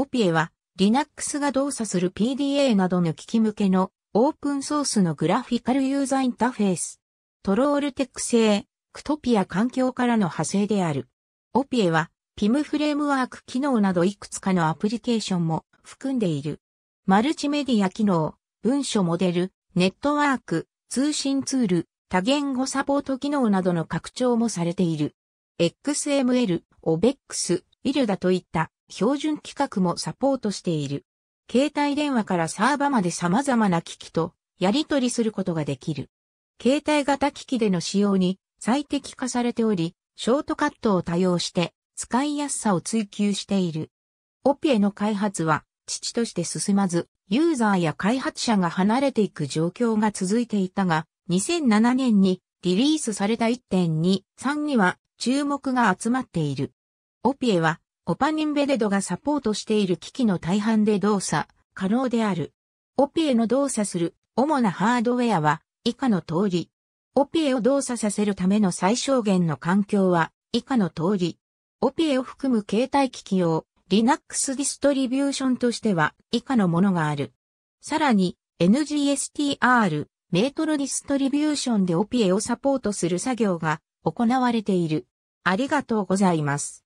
オピエは Linux が動作する PDA などの機器向けのオープンソースのグラフィカルユーザーインターフェース。トロールテック製、クトピア環境からの派生である。オピエは PIM フレームワーク機能などいくつかのアプリケーションも含んでいる。マルチメディア機能、文書モデル、ネットワーク、通信ツール、多言語サポート機能などの拡張もされている。XML、OBEX、イルダといった標準規格もサポートしている。携帯電話からサーバまで様々な機器とやり取りすることができる。携帯型機器での使用に最適化されており、ショートカットを多用して使いやすさを追求している。オピエの開発は父として進まず、ユーザーや開発者が離れていく状況が続いていたが、2007年にリリースされた1.23には注目が集まっている。オピエはオパニンベレドがサポートしている機器の大半で動作可能である。オピエの動作する主なハードウェアは以下の通り。オピエを動作させるための最小限の環境は以下の通り。オピエを含む携帯機器用 Linux ディストリビューションとしては以下のものがある。さらに NGSTR メートルディストリビューションでオピエをサポートする作業が行われている。ありがとうございます。